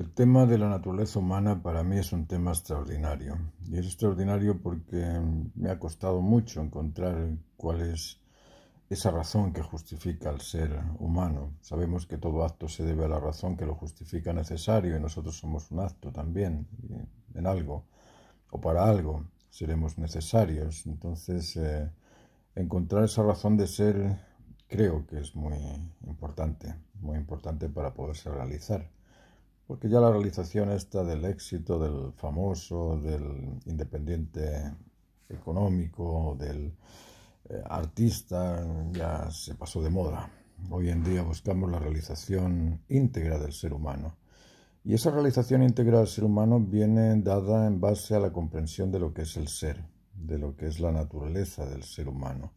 El tema de la naturaleza humana para mí es un tema extraordinario. Y es extraordinario porque me ha costado mucho encontrar cuál es esa razón que justifica al ser humano. Sabemos que todo acto se debe a la razón que lo justifica necesario y nosotros somos un acto también, eh, en algo, o para algo, seremos necesarios. Entonces, eh, encontrar esa razón de ser creo que es muy importante, muy importante para poderse realizar. Porque ya la realización esta del éxito, del famoso, del independiente económico, del eh, artista, ya se pasó de moda. Hoy en día buscamos la realización íntegra del ser humano. Y esa realización íntegra del ser humano viene dada en base a la comprensión de lo que es el ser, de lo que es la naturaleza del ser humano.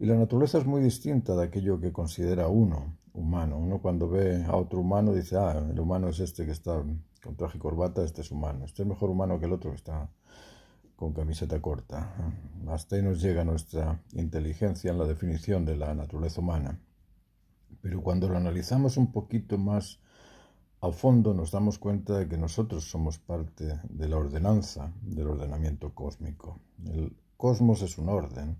Y la naturaleza es muy distinta de aquello que considera uno humano. Uno cuando ve a otro humano dice, ah, el humano es este que está con traje y corbata, este es humano. Este es mejor humano que el otro que está con camiseta corta. Hasta ahí nos llega nuestra inteligencia en la definición de la naturaleza humana. Pero cuando lo analizamos un poquito más a fondo nos damos cuenta de que nosotros somos parte de la ordenanza, del ordenamiento cósmico. El cosmos es un orden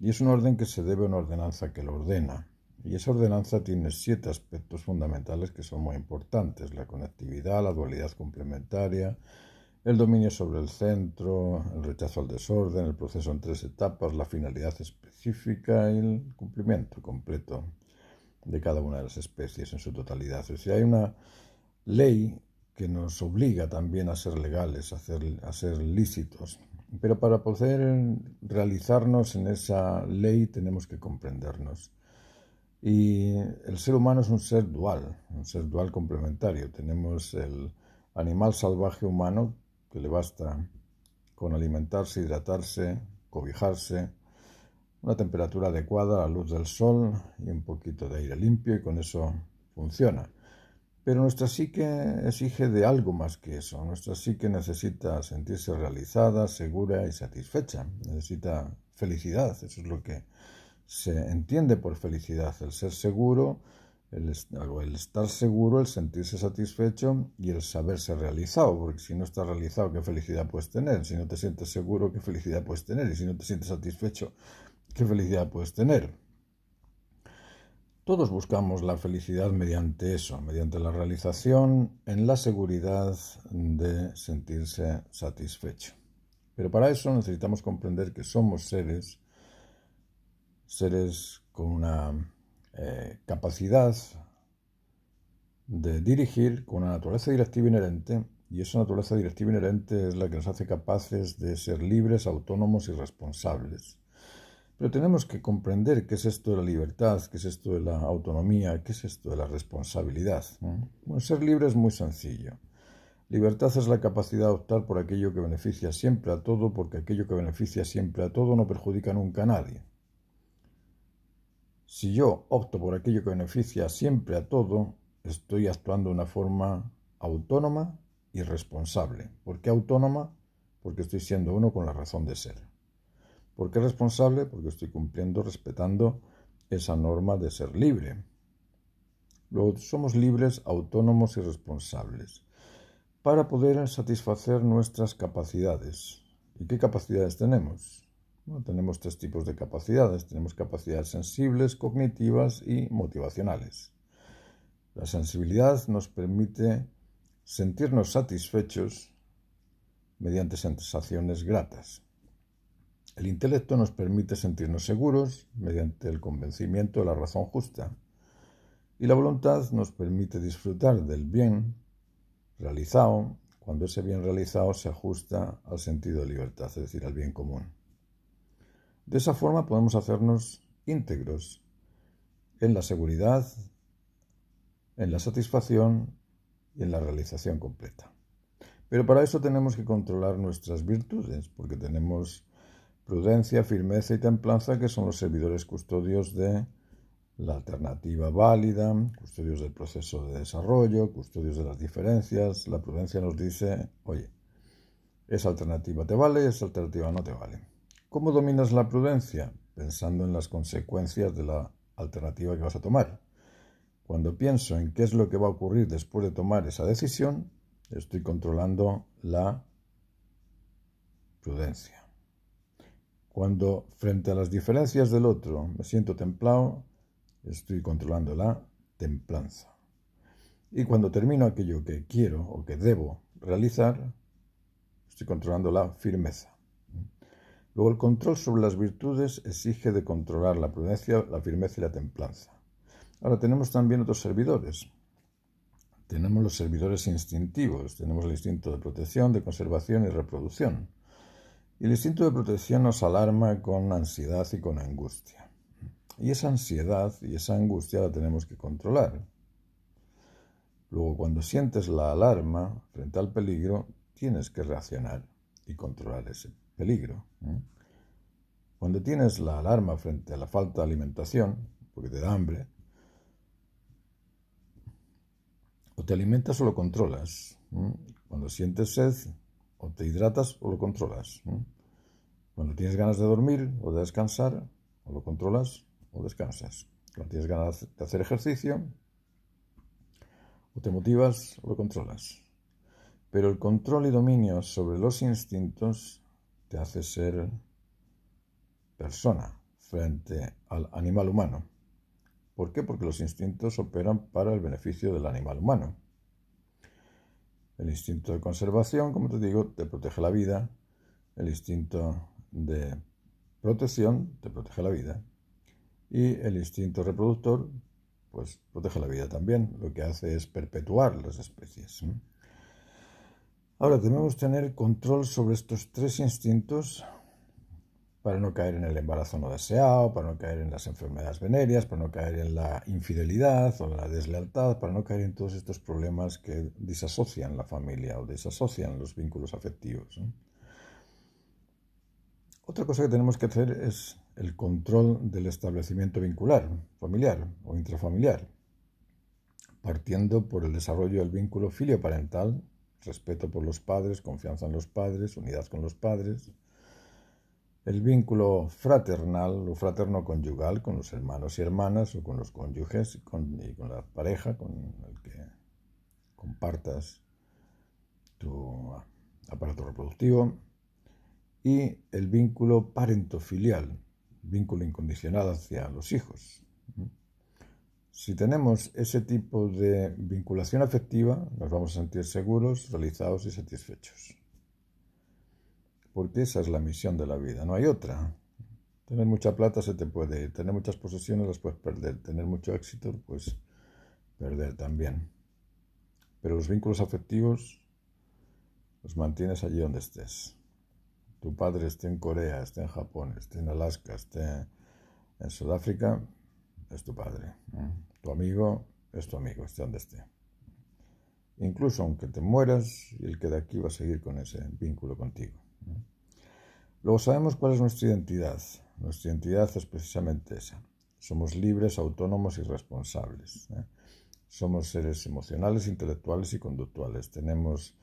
y es un orden que se debe a una ordenanza que lo ordena. Y esa ordenanza tiene siete aspectos fundamentales que son muy importantes. La conectividad, la dualidad complementaria, el dominio sobre el centro, el rechazo al desorden, el proceso en tres etapas, la finalidad específica y el cumplimiento completo de cada una de las especies en su totalidad. Es decir, hay una ley que nos obliga también a ser legales, a ser lícitos. Pero para poder realizarnos en esa ley tenemos que comprendernos. Y el ser humano es un ser dual, un ser dual complementario. Tenemos el animal salvaje humano que le basta con alimentarse, hidratarse, cobijarse, una temperatura adecuada, la luz del sol y un poquito de aire limpio y con eso funciona. Pero nuestra psique exige de algo más que eso. Nuestra psique necesita sentirse realizada, segura y satisfecha. Necesita felicidad. Eso es lo que se entiende por felicidad el ser seguro, el, estar seguro, el sentirse satisfecho y el saberse realizado, porque si no estás realizado, ¿qué felicidad puedes tener? Si no te sientes seguro, ¿qué felicidad puedes tener? Y si no te sientes satisfecho, ¿qué felicidad puedes tener? Todos buscamos la felicidad mediante eso, mediante la realización en la seguridad de sentirse satisfecho. Pero para eso necesitamos comprender que somos seres seres con una eh, capacidad de dirigir, con una naturaleza directiva inherente, y esa naturaleza directiva inherente es la que nos hace capaces de ser libres, autónomos y responsables. Pero tenemos que comprender qué es esto de la libertad, qué es esto de la autonomía, qué es esto de la responsabilidad. ser libre es muy sencillo. Libertad es la capacidad de optar por aquello que beneficia siempre a todo, porque aquello que beneficia siempre a todo no perjudica nunca a nadie. Si yo opto por aquello que beneficia siempre a todo, estoy actuando de una forma autónoma y responsable. ¿Por qué autónoma? Porque estoy siendo uno con la razón de ser. ¿Por qué responsable? Porque estoy cumpliendo, respetando esa norma de ser libre. Luego somos libres, autónomos y responsables para poder satisfacer nuestras capacidades. ¿Y qué capacidades tenemos? tenemos tres tipos de capacidades. Tenemos capacidades sensibles, cognitivas y motivacionales. La sensibilidad nos permite sentirnos satisfechos mediante sensaciones gratas. El intelecto nos permite sentirnos seguros mediante el convencimiento de la razón justa. Y la voluntad nos permite disfrutar del bien realizado cuando ese bien realizado se ajusta al sentido de libertad, es decir, al bien común. De esa forma podemos hacernos íntegros en la seguridad, en la satisfacción y en la realización completa. Pero para eso tenemos que controlar nuestras virtudes, porque tenemos prudencia, firmeza y templanza, que son los servidores custodios de la alternativa válida, custodios del proceso de desarrollo, custodios de las diferencias. La prudencia nos dice, oye, esa alternativa te vale, esa alternativa no te vale. ¿Cómo dominas la prudencia? Pensando en las consecuencias de la alternativa que vas a tomar. Cuando pienso en qué es lo que va a ocurrir después de tomar esa decisión, estoy controlando la prudencia. Cuando frente a las diferencias del otro me siento templado, estoy controlando la templanza. Y cuando termino aquello que quiero o que debo realizar, estoy controlando la firmeza. Luego, el control sobre las virtudes exige de controlar la prudencia, la firmeza y la templanza. Ahora, tenemos también otros servidores. Tenemos los servidores instintivos, tenemos el instinto de protección, de conservación y reproducción. Y el instinto de protección nos alarma con ansiedad y con angustia. Y esa ansiedad y esa angustia la tenemos que controlar. Luego, cuando sientes la alarma frente al peligro, tienes que reaccionar y controlar ese peligro. Cuando tienes la alarma frente a la falta de alimentación, porque te da hambre, o te alimentas o lo controlas. Cuando sientes sed, o te hidratas o lo controlas. Cuando tienes ganas de dormir o de descansar, o lo controlas o descansas. Cuando tienes ganas de hacer ejercicio, o te motivas o lo controlas. Pero el control y dominio sobre los instintos te hace ser persona frente al animal humano. ¿Por qué? Porque los instintos operan para el beneficio del animal humano. El instinto de conservación, como te digo, te protege la vida. El instinto de protección te protege la vida. Y el instinto reproductor, pues protege la vida también. Lo que hace es perpetuar las especies. Ahora debemos tener control sobre estos tres instintos para no caer en el embarazo no deseado, para no caer en las enfermedades venéreas, para no caer en la infidelidad o la deslealtad, para no caer en todos estos problemas que desasocian la familia o desasocian los vínculos afectivos. Otra cosa que tenemos que hacer es el control del establecimiento vincular, familiar o intrafamiliar, partiendo por el desarrollo del vínculo filio-parental respeto por los padres, confianza en los padres, unidad con los padres, el vínculo fraternal o fraterno conyugal con los hermanos y hermanas o con los cónyuges y con, la pareja con el que compartas tu aparato reproductivo y el vínculo parentofilial, vínculo incondicional hacia los hijos, si tenemos ese tipo de vinculación afectiva, nos vamos a sentir seguros, realizados y satisfechos. Porque esa es la misión de la vida, no hay otra. Tener mucha plata se te puede ir, tener muchas posesiones las puedes perder, tener mucho éxito, pues perder también. Pero los vínculos afectivos los mantienes allí donde estés. Tu padre esté en Corea, esté en Japón, esté en Alaska, esté en Sudáfrica, es tu padre. Tu amigo es tu amigo, esté donde esté. Incluso aunque te mueras, el que de aquí va a seguir con ese vínculo contigo. Luego sabemos cuál es nuestra identidad. Nuestra identidad es precisamente esa. Somos libres, autónomos y responsables. ¿eh? Somos seres emocionales, intelectuales y conductuales. Tenemos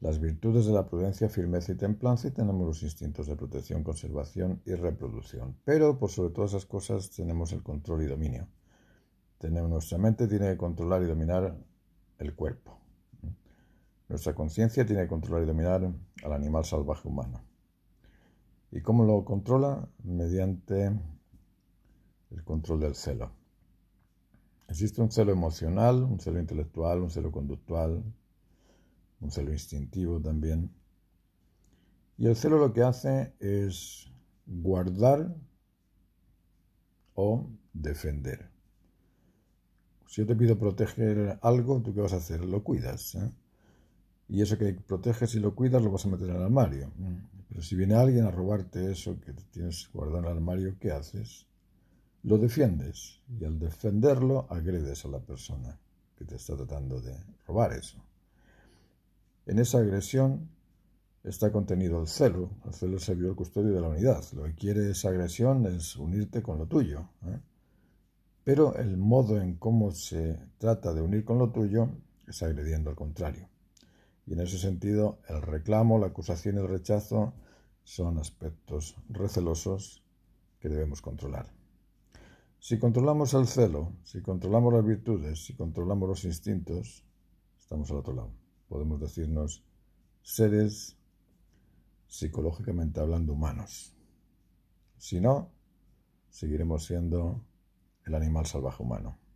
las virtudes de la prudencia, firmeza y templanza y tenemos los instintos de protección, conservación y reproducción. Pero por sobre todas esas cosas tenemos el control y dominio. Tenemos, nuestra mente tiene que controlar y dominar el cuerpo. Nuestra conciencia tiene que controlar y dominar al animal salvaje humano. ¿Y cómo lo controla? Mediante el control del celo. Existe un celo emocional, un celo intelectual, un celo conductual, un celo instintivo también. Y el celo lo que hace es guardar o defender. Si yo te pido proteger algo, ¿tú qué vas a hacer? Lo cuidas. ¿eh? Y eso que proteges y lo cuidas lo vas a meter en el armario. Pero si viene alguien a robarte eso que tienes guardado en el armario, ¿qué haces? Lo defiendes y al defenderlo agredes a la persona que te está tratando de robar eso. En esa agresión está contenido el celo. El celo es el custodio de la unidad. Lo que quiere esa agresión es unirte con lo tuyo. ¿eh? Pero el modo en cómo se trata de unir con lo tuyo es agrediendo al contrario. Y en ese sentido, el reclamo, la acusación y el rechazo son aspectos recelosos que debemos controlar. Si controlamos el celo, si controlamos las virtudes, si controlamos los instintos, estamos al otro lado. Podemos decirnos seres psicológicamente hablando humanos. Si no, seguiremos siendo el animal salvaje humano.